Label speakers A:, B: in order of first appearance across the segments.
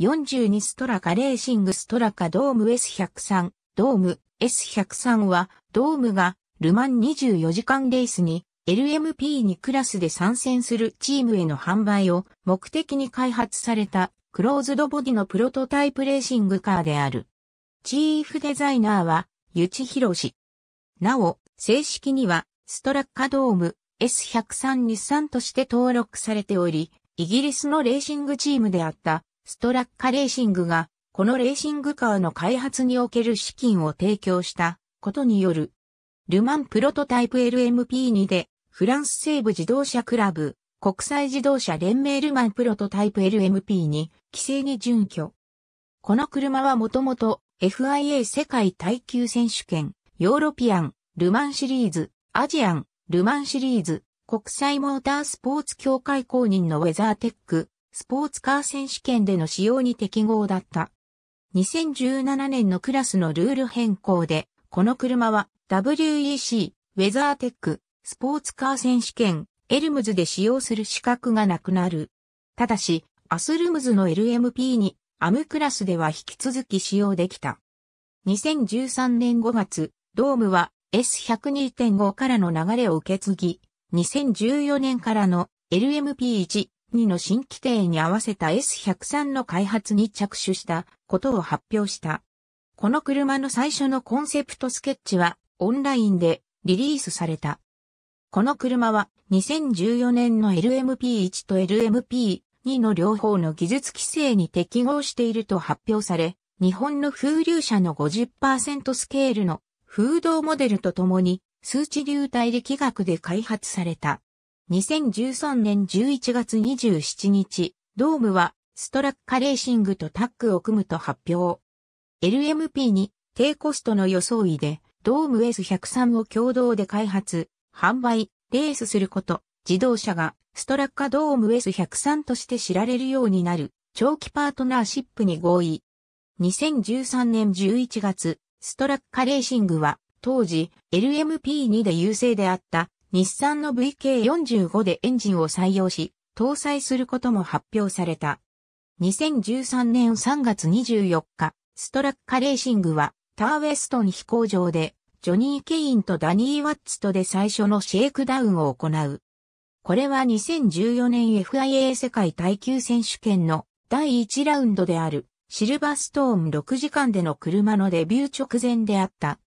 A: 42ストラカレーシングストラカドーム S103、ドーム S103 は、ドームがルマン24時間レースに LMP2 クラスで参戦するチームへの販売を目的に開発されたクローズドボディのプロトタイプレーシングカーである。チーフデザイナーは、ゆちひろし。なお、正式には、ストラッカドーム S103 日産として登録されており、イギリスのレーシングチームであったストラッカレーシングが、このレーシングカーの開発における資金を提供したことによる。ルマンプロトタイプ LMP2 で、フランス西部自動車クラブ、国際自動車連盟ルマンプロトタイプ LMP2、規制に準拠。この車はもともと FIA 世界耐久選手権、ヨーロピアン、ルマンシリーズ、アジアン、ルマンシリーズ、国際モータースポーツ協会公認のウェザーテック、スポーツカー選手権での使用に適合だった。2017年のクラスのルール変更で、この車は WEC、ウェザーテック、スポーツカー選手権、エルムズで使用する資格がなくなる。ただし、アスルムズの LMP に、アムクラスでは引き続き使用できた。2013年5月、ドームは S102.5 からの流れを受け継ぎ、2014年からの LMP1、2の新規定に合わせた S103 の開発に着手したことを発表した。この車の最初のコンセプトスケッチはオンラインでリリースされた。この車は2014年の LMP1 と LMP2 の両方の技術規制に適合していると発表され、日本の風流車の50%スケールの風洞モデルとともに数値流体力学で開発された。2013年11月27日、ドームはストラッカレーシングとタッグを組むと発表。LMP に低コストの装いでドーム S103 を共同で開発、販売、レースすること、自動車がストラッカドーム S103 として知られるようになる長期パートナーシップに合意。2013年11月、ストラッカレーシングは当時 LMP2 で優勢であった日産の VK45 でエンジンを採用し、搭載することも発表された。2013年3月24日、ストラッカレーシングは、ターウェストン飛行場で、ジョニー・ケインとダニー・ワッツとで最初のシェイクダウンを行う。これは2014年 FIA 世界耐久選手権の第1ラウンドであるシルバーストーン6時間での車のデビュー直前であった。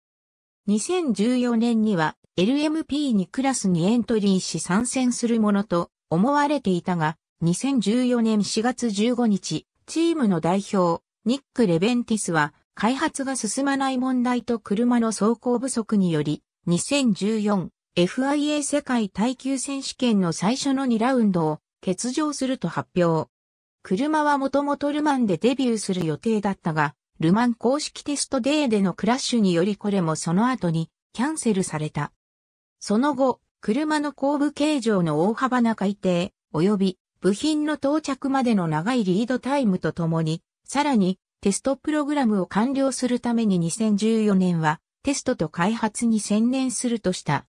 A: 2014年には LMP2 クラスにエントリーし参戦するものと思われていたが、2014年4月15日、チームの代表、ニック・レベンティスは、開発が進まない問題と車の走行不足により、2014 FIA 世界耐久選手権の最初の2ラウンドを欠場すると発表。車はもともとルマンでデビューする予定だったが、ルマン公式テストデーでのクラッシュによりこれもその後にキャンセルされた。その後、車の後部形状の大幅な改定、及び部品の到着までの長いリードタイムとともに、さらにテストプログラムを完了するために2014年はテストと開発に専念するとした。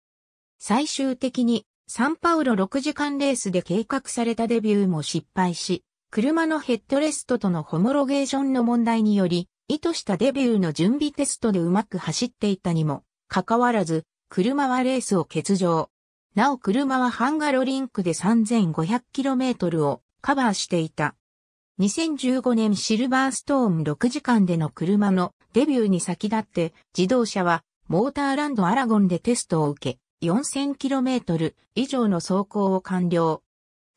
A: 最終的にサンパウロ6時間レースで計画されたデビューも失敗し、車のヘッドレストとのホモロゲーションの問題により、意図したデビューの準備テストでうまく走っていたにも、かかわらず、車はレースを欠場。なお車はハンガロリンクで 3500km をカバーしていた。2015年シルバーストーン6時間での車のデビューに先立って自動車はモーターランドアラゴンでテストを受け 4000km 以上の走行を完了。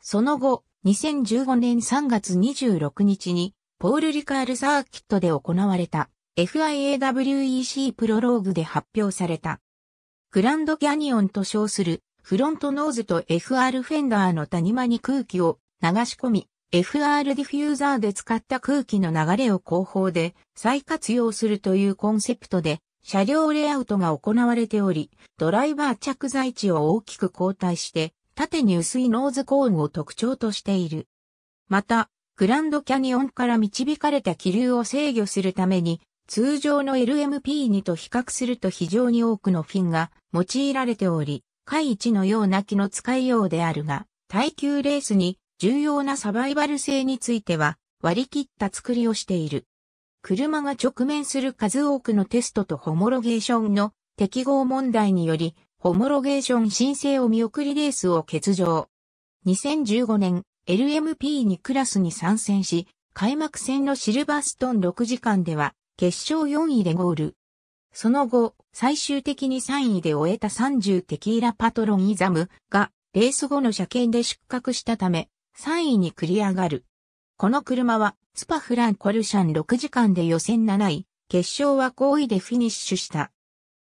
A: その後、2015年3月26日にポール・リカールサーキットで行われた FIAWEC プロローグで発表されたグランドキャニオンと称するフロントノーズと FR フェンダーの谷間に空気を流し込み、FR ディフューザーで使った空気の流れを後方で再活用するというコンセプトで車両レイアウトが行われており、ドライバー着座置を大きく交代して縦に薄いノーズコーンを特徴としている。また、グランドキャニオンから導かれた気流を制御するために通常の LMP2 と比較すると非常に多くのフィンが用いられており、回一のような機の使いようであるが、耐久レースに重要なサバイバル性については割り切った作りをしている。車が直面する数多くのテストとホモロゲーションの適合問題により、ホモロゲーション申請を見送りレースを欠場。2015年、LMP2 クラスに参戦し、開幕戦のシルバーストン6時間では、決勝4位でゴール。その後、最終的に3位で終えた30テキーラパトロンイザムが、レース後の車検で失格したため、3位に繰り上がる。この車は、スパフランコルシャン6時間で予選7位、決勝は5位でフィニッシュした。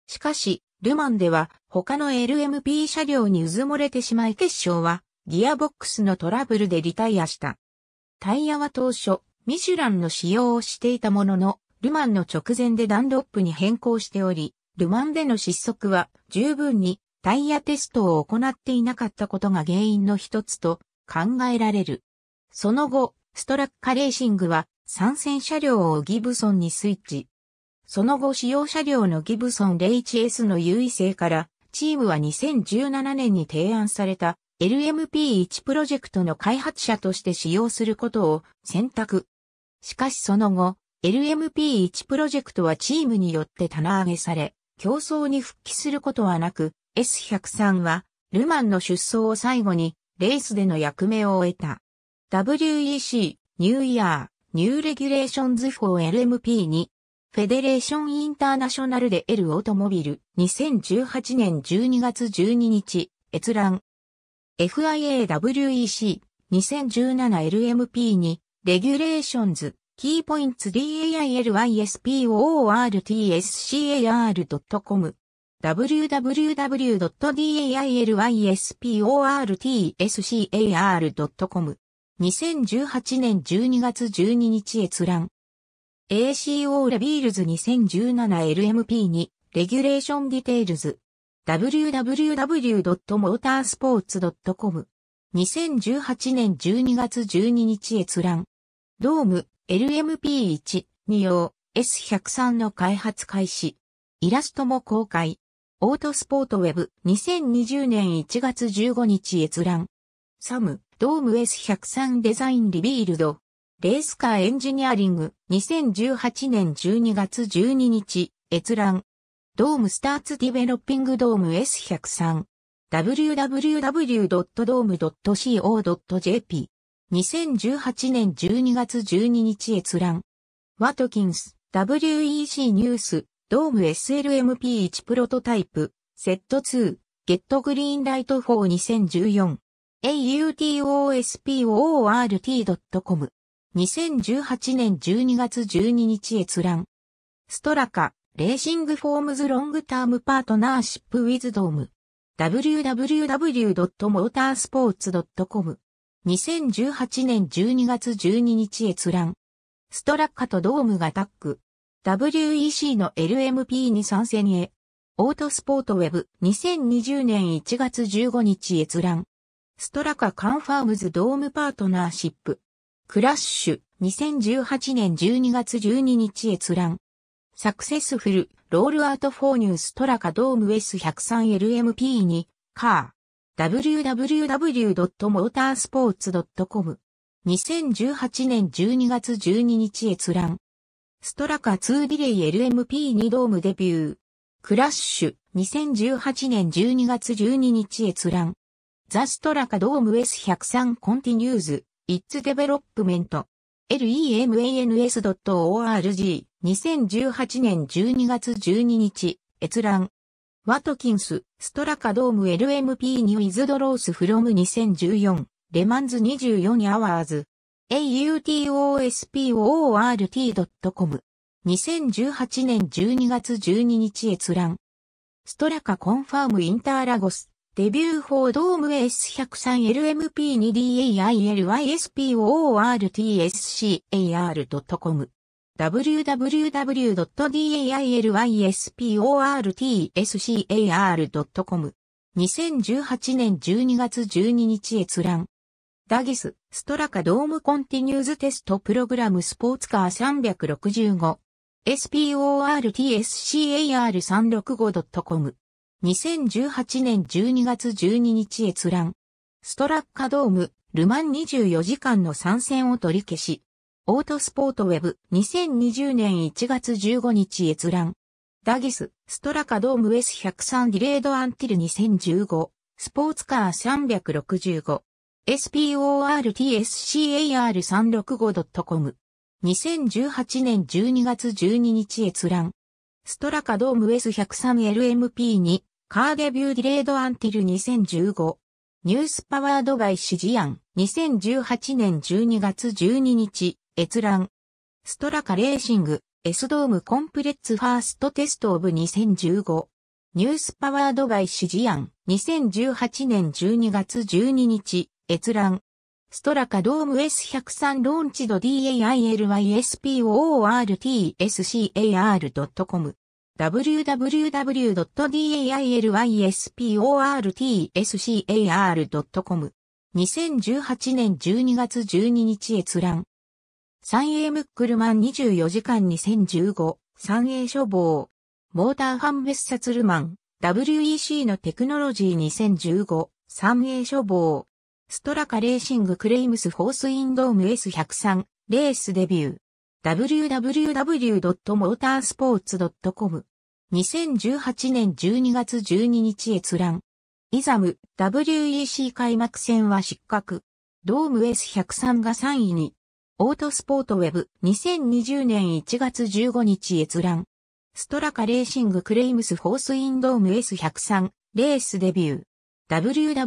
A: しかし、ルマンでは他の LMP 車両にうずもれてしまい決勝はギアボックスのトラブルでリタイアした。タイヤは当初ミシュランの使用をしていたもののルマンの直前でダンロップに変更しており、ルマンでの失速は十分にタイヤテストを行っていなかったことが原因の一つと考えられる。その後、ストラッカレーシングは参戦車両をギブソンにスイッチ。その後使用車両のギブソン 01S の優位性から、チームは2017年に提案された LMP1 プロジェクトの開発者として使用することを選択。しかしその後、LMP1 プロジェクトはチームによって棚上げされ、競争に復帰することはなく、S103 は、ルマンの出走を最後に、レースでの役目を終えた。WEC、ニューイヤー、ニューレギュレーションズ for LMP2、フェデレーションインターナショナルで L オートモビル、2018年12月12日、閲覧。FIA WEC、2017LMP2、レギュレーションズ。キーポインツ dailysportscar.com www.dailysportscar.com 2018年12月12日閲覧 ACO レビールズ 2017LMP2 レギュレーションディテールズ www.motorsports.com 2018年12月12日閲覧ドーム LMP1 2用 S103 の開発開始。イラストも公開。オートスポートウェブ2020年1月15日閲覧。サム、ドーム S103 デザインリビールド。レースカーエンジニアリング2018年12月12日閲覧。ドームスターツディベロッピングドーム S103。www.dome.co.jp 2018年12月12日閲覧。ワトキンス、WEC ニュース、ドーム SLMP1 プロトタイプ、セット2、ゲットグリーンライト4 2014、autospoort.com。2018年12月12日閲覧。ストラカ、レーシングフォームズロングタームパートナーシップウィズドーム。www.motorsports.com 2018年12月12日閲覧。ストラッカとドームがタッグ。WEC の LMP に参戦へ。オートスポートウェブ2020年1月15日閲覧。ストラカカンファームズドームパートナーシップ。クラッシュ2018年12月12日閲覧。サクセスフルロールアウトフォーニューストラカドーム S103LMP にカー。www.motorsports.com。2018年12月12日閲覧。ストラカ2ディレイ LMP2 ドームデビュー。クラッシュ。2018年12月12日閲覧。ザ・ストラカドーム S103 コンティニューズ。It's Development。lemans.org。2018年12月12日。閲覧。ワトキンス、ストラカドーム LMP ニュイズドロースフロム2014、レマンズ24アワーズ、autosport.com。2018年12月12日閲覧。ストラカコンファームインターラゴス、デビューードーム S103LMP2DAILYSPORTSCAR.com。www.dailysportscar.com 2018年12月12日閲覧。ダギス、ストラカドームコンティニューズテストプログラムスポーツカー365。sportscar365.com。2018年12月12日閲覧。ストラッカドーム、ルマン24時間の参戦を取り消し。オートスポートウェブ2020年1月15日閲覧。ダギス、ストラカドーム S103 ディレードアンティル2015、スポーツカー365、sportscar365.com。2018年12月12日閲覧。ストラカドーム S103LMP2、カーデビューディレードアンティル2015。ニュースパワードバイシジアン。2018年12月12日。閲覧。ストラカレーシング、S ドームコンプレッツファーストテストオブ2015。ニュースパワードバイシジアン、2018年12月12日、閲覧。ストラカドーム S103 ローンチド dailysportscar.com www.dailysportscar.com 2018年12月12日閲覧 3A ムックルマン24時間2015、3A 処方、モーターハンベッサツルマン、WEC のテクノロジー2015、3A 処方、ストラカレーシングクレイムスフォースインドーム S103、レースデビュー、www.motorsports.com、2018年12月12日閲覧、イザム、WEC 開幕戦は失格、ドーム S103 が3位に、オートスポートウェブ2020年1月15日閲覧。ストラカレーシングクレイムスフォースインドーム S103 レースデビュー。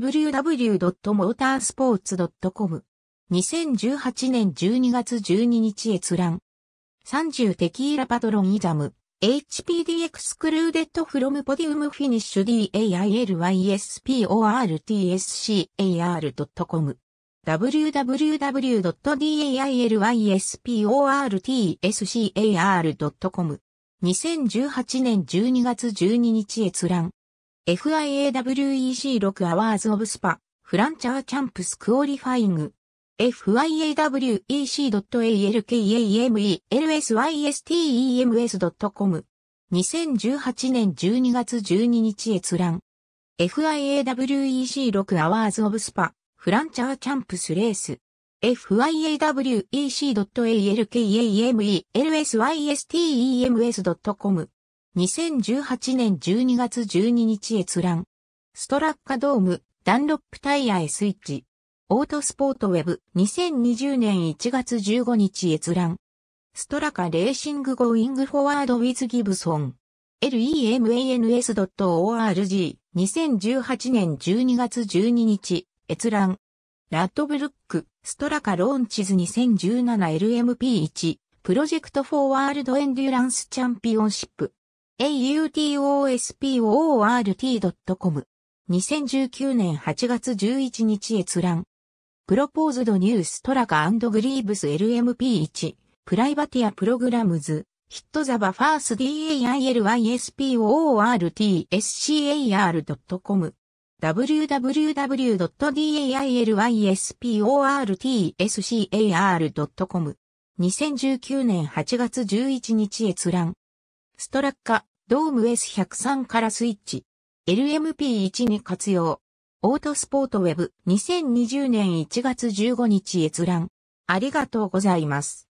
A: www.motorsports.com 2018年12月12日閲覧。30テキーラパトロンイザム HPD x クルーデットフロムポディウムフィニッシュ DAILYSPORTSCAR.com www.dailysportscar.com 2018年12月12日閲覧 FIAWEC6 Hours of SPA フランチャーチャンプスクオリファイング fiawec.alkamelsystems.com 2018年12月12日閲覧 FIAWEC6 Hours of SPA フランチャーチャンプスレース。fiawec.alkameLsystems.com 2018年12月12日閲覧。ストラッカドーム、ダンロップタイヤへスイッチ。オートスポートウェブ、2020年1月15日閲覧。ストラカレーシングゴーイングフォワードウィズギブソン。lemans.org、2018年12月12日。閲覧。ラッドブルック、ストラカローンチズ 2017LMP1、プロジェクトフォーワールドエンデュランスチャンピオンシップ。autosport.com。2019年8月11日閲覧。プロポーズドニューストラカグリーブス LMP1、プライバティアプログラムズ、ヒットザバファース DAILYSPORTSCAR.com。www.dailysportscar.com 2019年8月11日閲覧。ストラッカ、ドーム S103 からスイッチ。LMP1 に活用。オートスポートウェブ2020年1月15日閲覧。ありがとうございます。